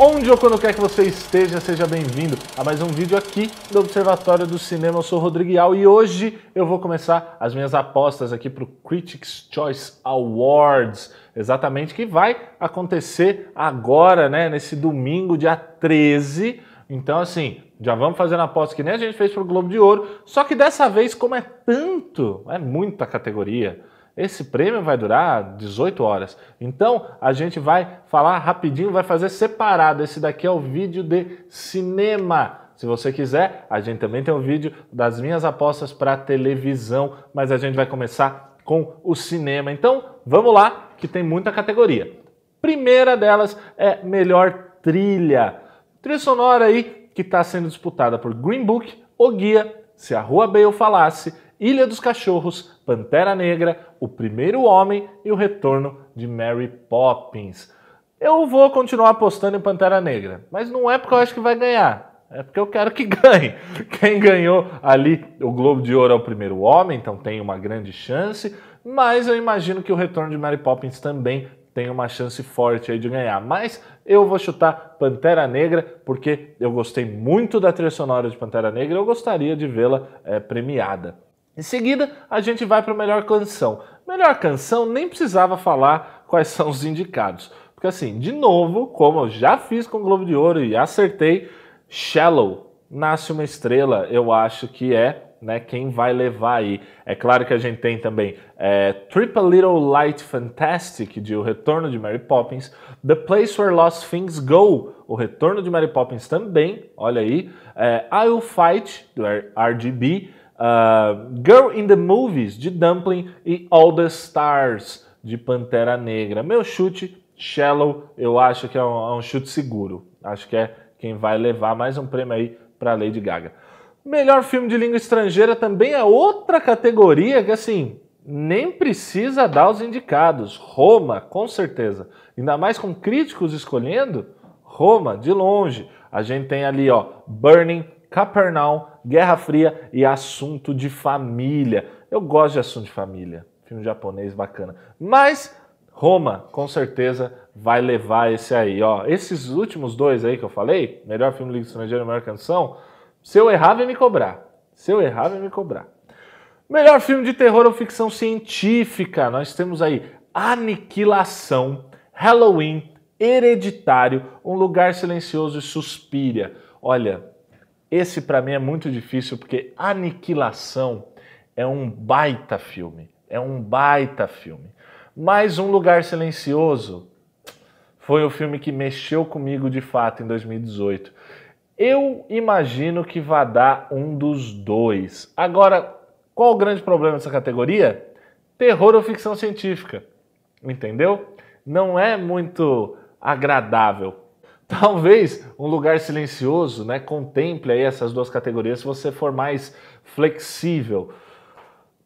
onde ou quando quer que você esteja, seja bem-vindo a mais um vídeo aqui do Observatório do Cinema. Eu sou o Rodrigo Al e hoje eu vou começar as minhas apostas aqui para o Critics' Choice Awards, exatamente que vai acontecer agora, né, nesse domingo, dia 13. Então, assim, já vamos fazendo aposta que nem a gente fez para o Globo de Ouro, só que dessa vez, como é tanto, é muita categoria esse prêmio vai durar 18 horas. Então a gente vai falar rapidinho, vai fazer separado. Esse daqui é o vídeo de cinema. Se você quiser, a gente também tem um vídeo das minhas apostas para televisão, mas a gente vai começar com o cinema. Então vamos lá, que tem muita categoria. Primeira delas é melhor trilha. Trilha sonora aí que está sendo disputada por Green Book, O Guia, Se a Rua Bale Falasse Ilha dos Cachorros, Pantera Negra, O Primeiro Homem e O Retorno de Mary Poppins. Eu vou continuar apostando em Pantera Negra, mas não é porque eu acho que vai ganhar. É porque eu quero que ganhe. Quem ganhou ali o Globo de Ouro é o primeiro homem, então tem uma grande chance. Mas eu imagino que o retorno de Mary Poppins também tem uma chance forte aí de ganhar. Mas eu vou chutar Pantera Negra, porque eu gostei muito da trilha sonora de Pantera Negra e eu gostaria de vê-la é, premiada. Em seguida, a gente vai para a melhor canção. Melhor canção nem precisava falar quais são os indicados. Porque assim, de novo, como eu já fiz com o Globo de Ouro e acertei, Shallow, Nasce uma Estrela, eu acho que é né, quem vai levar aí. É claro que a gente tem também é, Little Light Fantastic, de O Retorno de Mary Poppins, The Place Where Lost Things Go, O Retorno de Mary Poppins também, olha aí, é, I'll Fight, do RGB, uh, Girl in the Movies, de Dumpling, e All the Stars, de Pantera Negra. Meu chute, Shallow, eu acho que é um, é um chute seguro. Acho que é quem vai levar mais um prêmio aí para Lady Gaga. Melhor filme de língua estrangeira também é outra categoria que, assim, nem precisa dar os indicados. Roma, com certeza. Ainda mais com críticos escolhendo, Roma, de longe. A gente tem ali, ó, Burning, Capernaum, Guerra Fria e assunto de família. Eu gosto de assunto de família, filme japonês bacana. Mas Roma, com certeza, vai levar esse aí, ó. Esses últimos dois aí que eu falei, melhor filme de estrangeiro e melhor canção, se eu errar, vem me cobrar. Se eu errar, vem me cobrar. Melhor filme de terror ou ficção científica, nós temos aí Aniquilação, Halloween, Hereditário, Um Lugar Silencioso e Suspira. Olha, esse para mim é muito difícil porque Aniquilação é um baita filme, é um baita filme. Mas Um Lugar Silencioso foi o filme que mexeu comigo de fato em 2018. Eu imagino que vá dar um dos dois. Agora, qual o grande problema dessa categoria? Terror ou ficção científica. Entendeu? Não é muito agradável Talvez um lugar silencioso, né, contemple aí essas duas categorias se você for mais flexível.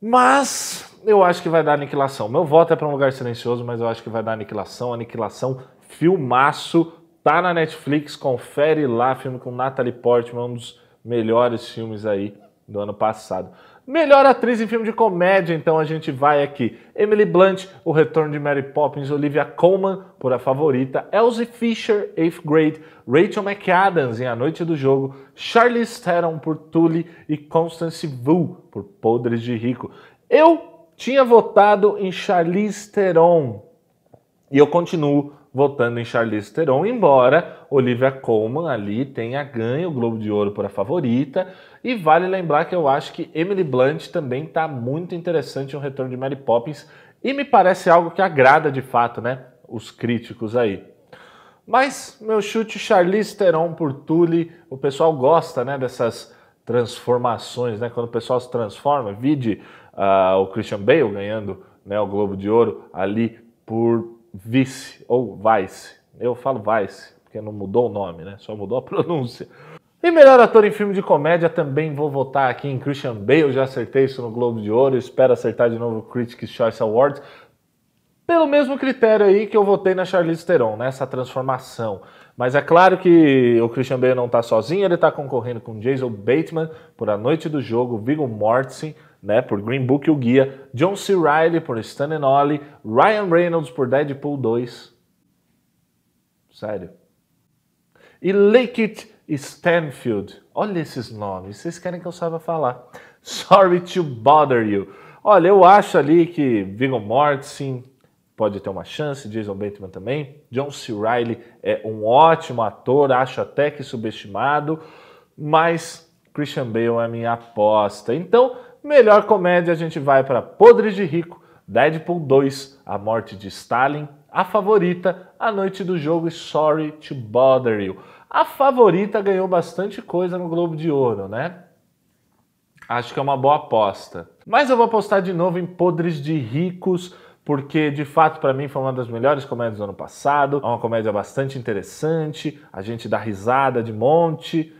Mas eu acho que vai dar aniquilação. Meu voto é para um lugar silencioso, mas eu acho que vai dar aniquilação. Aniquilação, filmaço, tá na Netflix, confere lá, filme com Natalie Portman, um dos melhores filmes aí do ano passado. Melhor atriz em filme de comédia, então a gente vai aqui. Emily Blunt, O Retorno de Mary Poppins, Olivia Colman, por A Favorita, Elsie Fisher, Eighth Grade, Rachel McAdams, em A Noite do Jogo, Charlize Theron, por Tully e Constance Wu, por Podres de Rico. Eu tinha votado em Charlize Theron e eu continuo votando em Charlize Theron, embora Olivia Colman ali tenha ganho o Globo de Ouro por a favorita. E vale lembrar que eu acho que Emily Blunt também está muito interessante no retorno de Mary Poppins e me parece algo que agrada de fato, né, os críticos aí. Mas meu chute Charlize Theron por Tully, o pessoal gosta, né, dessas transformações, né, quando o pessoal se transforma, vide uh, o Christian Bale ganhando né, o Globo de Ouro ali por Vice ou Vice. Eu falo Vice, porque não mudou o nome, né? Só mudou a pronúncia. E melhor ator em filme de comédia também vou votar aqui em Christian Bale. Eu já acertei isso no Globo de Ouro, espero acertar de novo o Critics' Choice Awards. Pelo mesmo critério aí que eu votei na Charlize Theron, nessa né? transformação. Mas é claro que o Christian Bale não está sozinho, ele está concorrendo com Jason Bateman por A Noite do Jogo, Viggo Mortensen, né, por Green Book o guia, John C. Riley por Stan Ollie, Ryan Reynolds por Deadpool 2. Sério. E Leakit Stanfield. Olha esses nomes, vocês querem que eu saiba falar. Sorry to bother you. Olha, eu acho ali que Viggo Mortensen pode ter uma chance, Jason Bateman também. John C. Riley é um ótimo ator, acho até que subestimado, mas Christian Bale é minha aposta. Então, Melhor comédia a gente vai para Podre de Rico, Deadpool 2, A Morte de Stalin, A Favorita, A Noite do Jogo e Sorry to Bother You. A Favorita ganhou bastante coisa no Globo de Ouro, né? Acho que é uma boa aposta. Mas eu vou apostar de novo em Podres de Ricos, porque de fato para mim foi uma das melhores comédias do ano passado. É uma comédia bastante interessante, a gente dá risada de monte.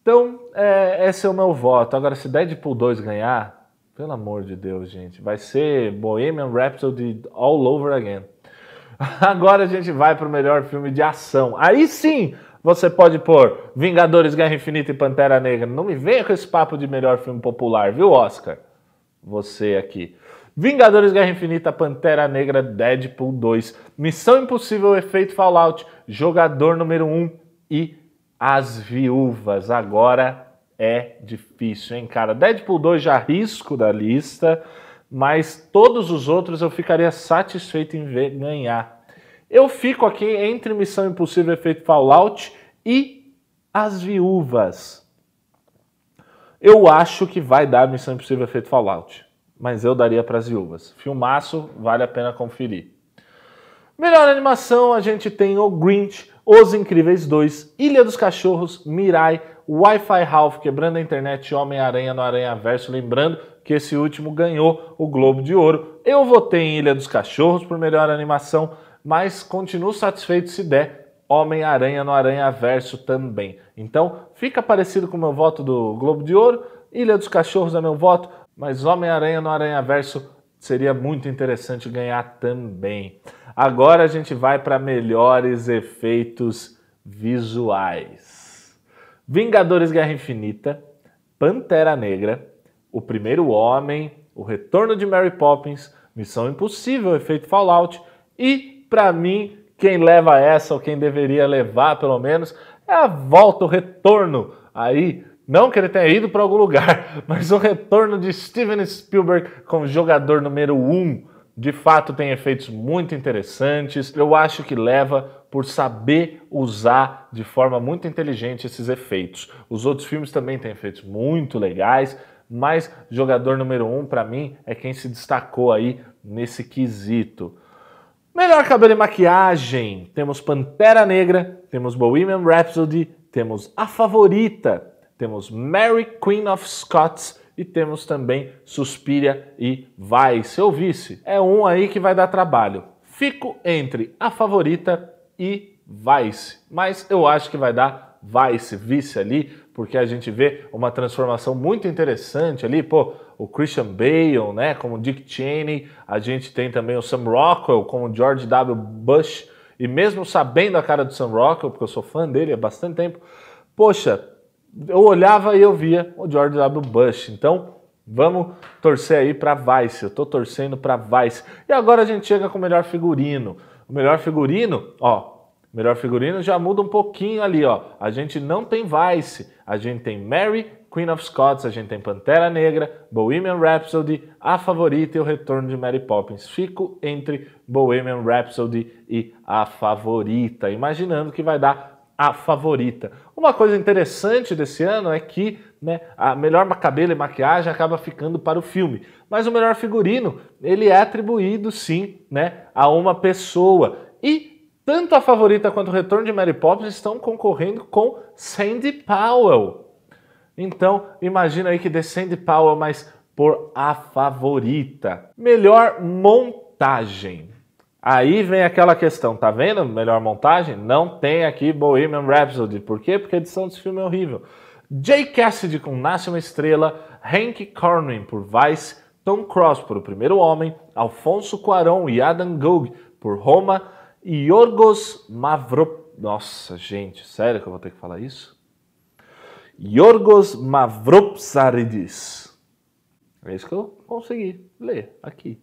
Então, é, esse é o meu voto. Agora, se Deadpool 2 ganhar, pelo amor de Deus, gente, vai ser Bohemian Rhapsody all over again. Agora a gente vai para o melhor filme de ação. Aí sim, você pode pôr Vingadores, Guerra Infinita e Pantera Negra. Não me venha com esse papo de melhor filme popular, viu, Oscar? Você aqui. Vingadores, Guerra Infinita, Pantera Negra, Deadpool 2, Missão Impossível, Efeito Fallout, Jogador número 1 e as viúvas. Agora é difícil, hein, cara? Deadpool 2 já risco da lista, mas todos os outros eu ficaria satisfeito em ver ganhar. Eu fico aqui entre Missão Impossível Efeito Fallout e As Viúvas. Eu acho que vai dar Missão Impossível Efeito Fallout, mas eu daria para as viúvas. Filmaço, vale a pena conferir. Melhor animação, a gente tem o Grinch, os Incríveis 2, Ilha dos Cachorros, Mirai, Wi-Fi Ralph quebrando a internet, Homem-Aranha no Aranha Verso, lembrando que esse último ganhou o Globo de Ouro. Eu votei em Ilha dos Cachorros por melhor animação, mas continuo satisfeito se der Homem-Aranha no Aranha Verso também. Então, fica parecido com o meu voto do Globo de Ouro, Ilha dos Cachorros é meu voto, mas Homem-Aranha no Aranha Verso seria muito interessante ganhar também. Agora a gente vai para melhores efeitos visuais. Vingadores Guerra Infinita, Pantera Negra, O Primeiro Homem, O Retorno de Mary Poppins, Missão Impossível, Efeito Fallout e, para mim, quem leva essa ou quem deveria levar, pelo menos, é a volta, o retorno aí não que ele tenha ido para algum lugar, mas o retorno de Steven Spielberg como jogador número 1 um, de fato tem efeitos muito interessantes. Eu acho que leva por saber usar de forma muito inteligente esses efeitos. Os outros filmes também têm efeitos muito legais, mas jogador número 1 um, para mim é quem se destacou aí nesse quesito. Melhor cabelo e maquiagem, temos Pantera Negra, temos Bohemian Rhapsody, temos A Favorita, temos Mary Queen of Scots e temos também Suspira e Vai. Se Vice é um aí que vai dar trabalho. Fico entre a favorita e Vice, mas eu acho que vai dar Vice, Vice ali, porque a gente vê uma transformação muito interessante ali, pô, o Christian Bale, né, como Dick Cheney, a gente tem também o Sam Rockwell como George W. Bush, e mesmo sabendo a cara do Sam Rockwell, porque eu sou fã dele há bastante tempo, poxa, eu olhava e eu via o George W. Bush. Então, vamos torcer aí para Vice. Eu tô torcendo para Vice. E agora a gente chega com o melhor figurino. O melhor figurino, ó, melhor figurino já muda um pouquinho ali, ó. A gente não tem Vice, a gente tem Mary, Queen of Scots, a gente tem Pantera Negra, Bohemian Rhapsody, A Favorita e O Retorno de Mary Poppins. Fico entre Bohemian Rhapsody e A Favorita, imaginando que vai dar a favorita. Uma coisa interessante desse ano é que né, a melhor cabelo e maquiagem acaba ficando para o filme, mas o melhor figurino ele é atribuído sim né, a uma pessoa. E tanto a favorita quanto o retorno de Mary Poppins estão concorrendo com Sandy Powell. Então imagina aí que dê Sandy Powell, mas por a favorita. Melhor montagem. Aí vem aquela questão, tá vendo? Melhor montagem? Não tem aqui Bohemian Rhapsody. Por quê? Porque a edição desse filme é horrível. Jay Cassidy com Nasce uma Estrela, Hank Cornyn por Vice, Tom Cross por O Primeiro Homem, Alfonso Cuarón e Adam Gog por Roma e Yorgos Mavro... Nossa, gente, sério que eu vou ter que falar isso? Yorgos Mavropsaridis. É isso que eu consegui ler aqui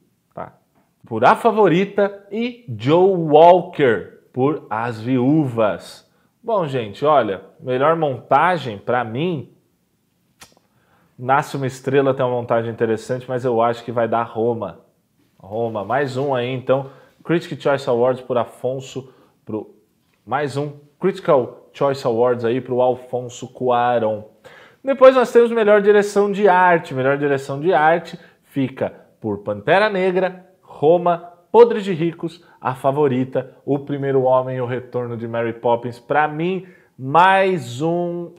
por A Favorita e Joe Walker por As Viúvas. Bom, gente, olha, melhor montagem para mim. Nasce uma estrela tem uma montagem interessante, mas eu acho que vai dar Roma. Roma, mais um aí então. Critical Choice Awards por Afonso pro mais um Critical Choice Awards aí pro Alfonso Cuaron. Depois nós temos melhor direção de arte. Melhor direção de arte fica por Pantera Negra, Roma, Podres de Ricos, a favorita, O Primeiro Homem e o Retorno de Mary Poppins. Para mim, mais um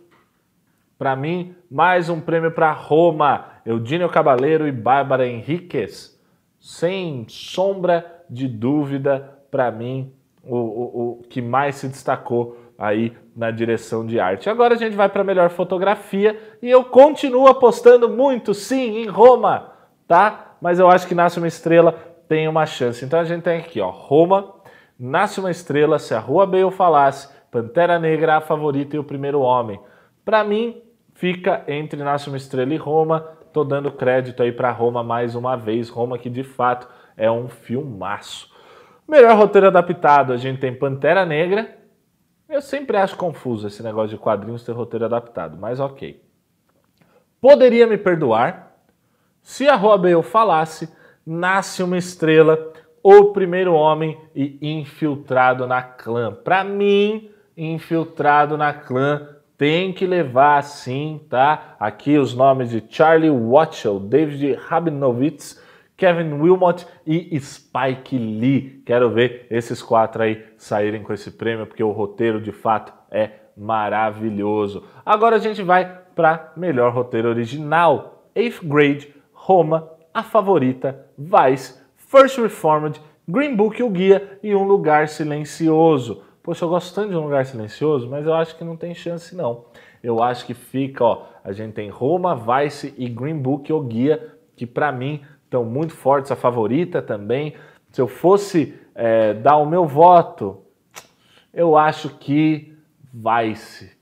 para mim, mais um prêmio para Roma. Eudínio Cabaleiro e Bárbara Henriquez. Sem sombra de dúvida, para mim, o, o, o, que mais se destacou aí na direção de arte. Agora a gente vai para melhor fotografia e eu continuo apostando muito, sim, em Roma, tá? Mas eu acho que nasce uma estrela tem uma chance. Então a gente tem aqui, ó, Roma, Nasce uma Estrela, Se a Rua Bale Falasse, Pantera Negra, A Favorita e O Primeiro Homem. Para mim, fica entre Nasce uma Estrela e Roma. Tô dando crédito aí para Roma mais uma vez. Roma que de fato é um filmaço. Melhor roteiro adaptado, a gente tem Pantera Negra. Eu sempre acho confuso esse negócio de quadrinhos ter roteiro adaptado, mas ok. Poderia me perdoar se a Rua Bale falasse nasce uma estrela, o primeiro homem e infiltrado na clã. Para mim, infiltrado na clã tem que levar sim, tá? Aqui os nomes de Charlie Watchell, David Rabinowitz, Kevin Wilmot e Spike Lee. Quero ver esses quatro aí saírem com esse prêmio, porque o roteiro de fato é maravilhoso. Agora a gente vai para melhor roteiro original: Eighth Grade, Roma, a favorita, Vice, First Reformed, Green Book, o guia e um lugar silencioso. Poxa, eu gosto tanto de um lugar silencioso, mas eu acho que não tem chance não. Eu acho que fica, ó, a gente tem Roma, Vice e Green Book, o guia, que para mim estão muito fortes, a favorita também. Se eu fosse é, dar o meu voto, eu acho que Vice.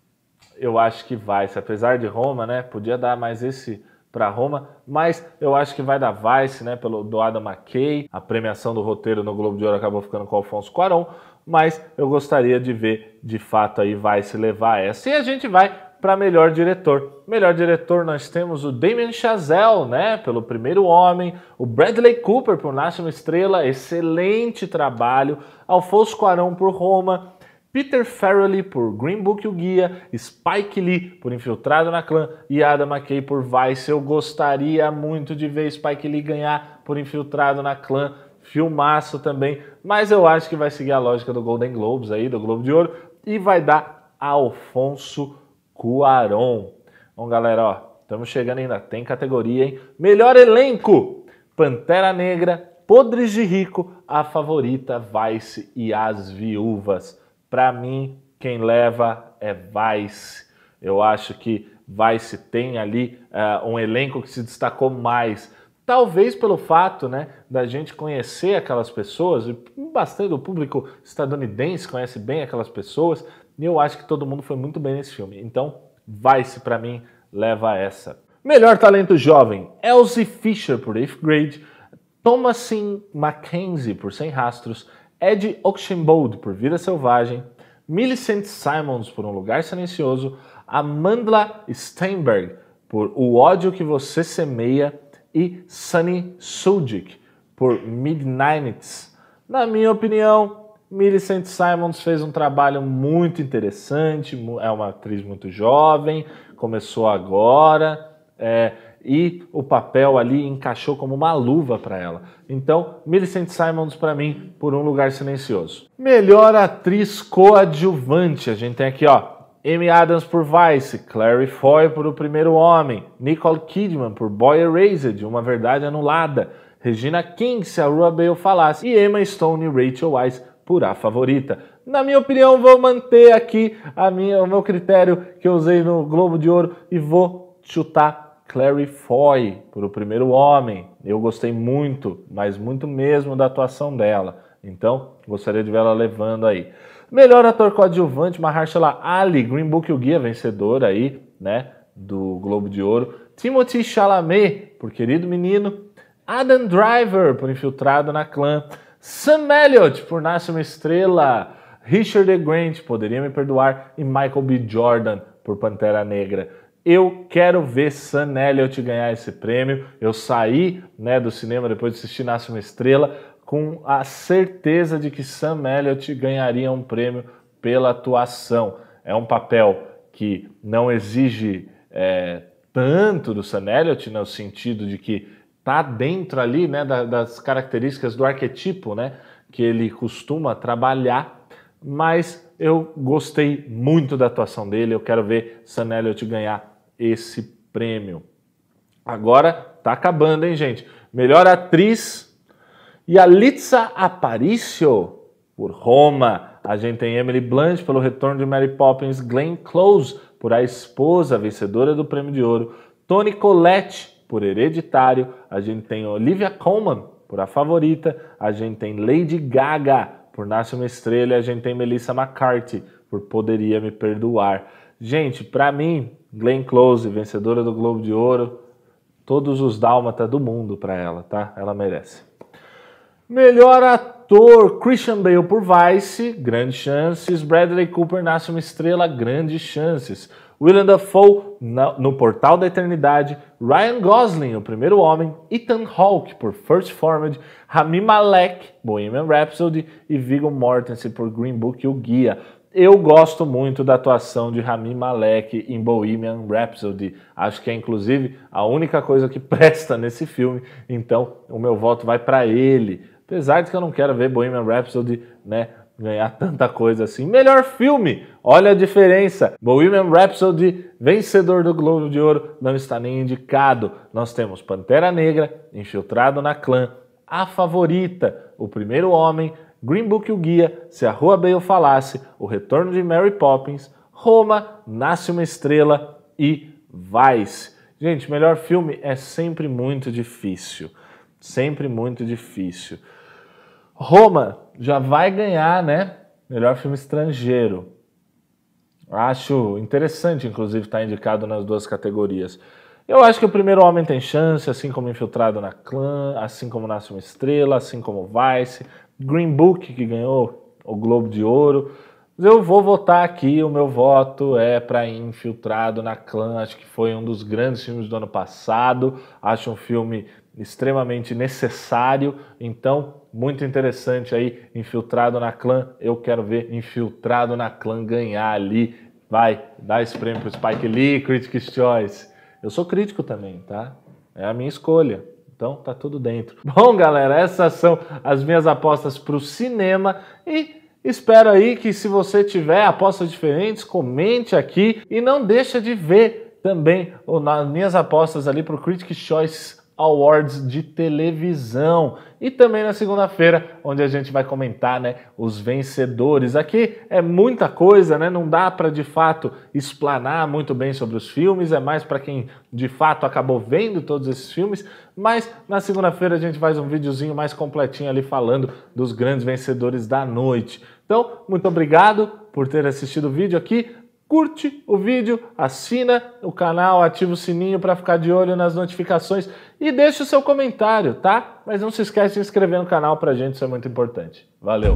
Eu acho que Vice, apesar de Roma, né, podia dar mais esse para Roma, mas eu acho que vai dar Vice, né, pelo do Adam McKay. A premiação do roteiro no Globo de Ouro acabou ficando com o Alfonso Cuarón, mas eu gostaria de ver de fato aí Vice levar essa. E a gente vai para melhor diretor. Melhor diretor nós temos o Damien Chazelle, né, pelo Primeiro Homem, o Bradley Cooper por Nasce Estrela, excelente trabalho, Alfonso Cuarón por Roma, Peter Farrelly por Green Book o Guia, Spike Lee por Infiltrado na Clã e Adam McKay por Vice. Eu gostaria muito de ver Spike Lee ganhar por Infiltrado na Clã, filmaço também, mas eu acho que vai seguir a lógica do Golden Globes aí, do Globo de Ouro, e vai dar Alfonso Cuaron. Bom, galera, ó, estamos chegando ainda, tem categoria, hein? Melhor elenco: Pantera Negra, Podres de Rico, A Favorita, Vice e As Viúvas. Para mim, quem leva é Vice. Eu acho que Vice tem ali uh, um elenco que se destacou mais. Talvez pelo fato né, da gente conhecer aquelas pessoas, e bastante o público estadunidense conhece bem aquelas pessoas, e eu acho que todo mundo foi muito bem nesse filme. Então, Vice, para mim, leva essa. Melhor talento jovem: Elsie Fisher por Eighth Grade, Thomasin Mackenzie por Sem Rastros, Ed Oxenbould por Vida Selvagem, Millicent Simons por Um Lugar Silencioso, Amandla Steinberg por O Ódio Que Você Semeia e Sunny Suljic por Midnights. Na minha opinião, Millicent Simons fez um trabalho muito interessante, é uma atriz muito jovem, começou agora, é, e o papel ali encaixou como uma luva para ela. Então, Millicent Simons para mim por um lugar silencioso. Melhor atriz coadjuvante, a gente tem aqui, ó, Amy Adams por Vice, Clary Foy por O Primeiro Homem, Nicole Kidman por Boy Erased, Uma Verdade Anulada, Regina King se a Rua Bale falasse e Emma Stone e Rachel Weisz por A Favorita. Na minha opinião, vou manter aqui a minha, o meu critério que eu usei no Globo de Ouro e vou chutar Clary Foy por O Primeiro Homem. Eu gostei muito, mas muito mesmo da atuação dela. Então, gostaria de ver ela levando aí. Melhor ator coadjuvante, Mahershala Ali, Green Book, o guia vencedor aí, né, do Globo de Ouro. Timothy Chalamet, por Querido Menino. Adam Driver, por Infiltrado na Clã. Sam Elliott, por Nasce Uma Estrela. Richard E. Grant, Poderia Me Perdoar. E Michael B. Jordan, por Pantera Negra. Eu quero ver Sam Elliott ganhar esse prêmio. Eu saí né, do cinema depois de assistir Nasce uma Estrela com a certeza de que Sam Elliott ganharia um prêmio pela atuação. É um papel que não exige é, tanto do Sam Elliott, no né, sentido de que está dentro ali né, das características do arquetipo né, que ele costuma trabalhar, mas eu gostei muito da atuação dele, eu quero ver Sam Elliott ganhar esse prêmio. Agora tá acabando, hein, gente? Melhor atriz e a Litza Aparicio por Roma. A gente tem Emily Blunt pelo retorno de Mary Poppins, Glenn Close por A Esposa, vencedora do Prêmio de Ouro, Tony Collette por Hereditário, a gente tem Olivia Colman por A Favorita, a gente tem Lady Gaga por Nasce Uma Estrela, a gente tem Melissa McCarthy por Poderia Me Perdoar. Gente, para mim, Glenn Close, vencedora do Globo de Ouro, todos os dálmata do mundo para ela, tá? Ela merece. Melhor ator, Christian Bale por Vice, grandes chances. Bradley Cooper nasce uma estrela, grandes chances. Willem Dafoe na, no Portal da Eternidade, Ryan Gosling, o primeiro homem, Ethan Hawke por First Formed, Rami Malek, Bohemian Rhapsody e Viggo Mortensen por Green Book e o Guia. Eu gosto muito da atuação de Rami Malek em Bohemian Rhapsody. Acho que é inclusive a única coisa que presta nesse filme. Então, o meu voto vai para ele. Apesar de que eu não quero ver Bohemian Rhapsody, né, ganhar tanta coisa assim. Melhor filme, olha a diferença. Bohemian Rhapsody, vencedor do Globo de Ouro, não está nem indicado. Nós temos Pantera Negra, Infiltrado na Clã, A Favorita, O Primeiro Homem Green Book o Guia, Se a Rua Bale Falasse, O Retorno de Mary Poppins, Roma, Nasce uma Estrela e Vice. Gente, melhor filme é sempre muito difícil. Sempre muito difícil. Roma já vai ganhar, né? Melhor filme estrangeiro. Acho interessante, inclusive, estar tá indicado nas duas categorias. Eu acho que o primeiro homem tem chance, assim como Infiltrado na Clã, assim como Nasce uma Estrela, assim como Vice, Green Book, que ganhou o Globo de Ouro. eu vou votar aqui, o meu voto é para Infiltrado na Clã, acho que foi um dos grandes filmes do ano passado, acho um filme extremamente necessário, então muito interessante aí, Infiltrado na Clã, eu quero ver Infiltrado na Clã ganhar ali, vai, dá esse prêmio pro Spike Lee, Critics' Choice. Eu sou crítico também, tá? É a minha escolha. Então tá tudo dentro. Bom, galera, essas são as minhas apostas para o cinema e espero aí que se você tiver apostas diferentes, comente aqui e não deixa de ver também nas minhas apostas ali para o Critics Choice Awards de televisão. E também na segunda-feira, onde a gente vai comentar né, os vencedores. Aqui é muita coisa, né? Não dá para de fato explanar muito bem sobre os filmes, é mais para quem de fato acabou vendo todos esses filmes. Mas na segunda-feira a gente faz um videozinho mais completinho ali falando dos grandes vencedores da noite. Então, muito obrigado por ter assistido o vídeo aqui curte o vídeo, assina o canal, ativa o sininho para ficar de olho nas notificações e deixa o seu comentário, tá? Mas não se esquece de se inscrever no canal para a gente, isso é muito importante. Valeu!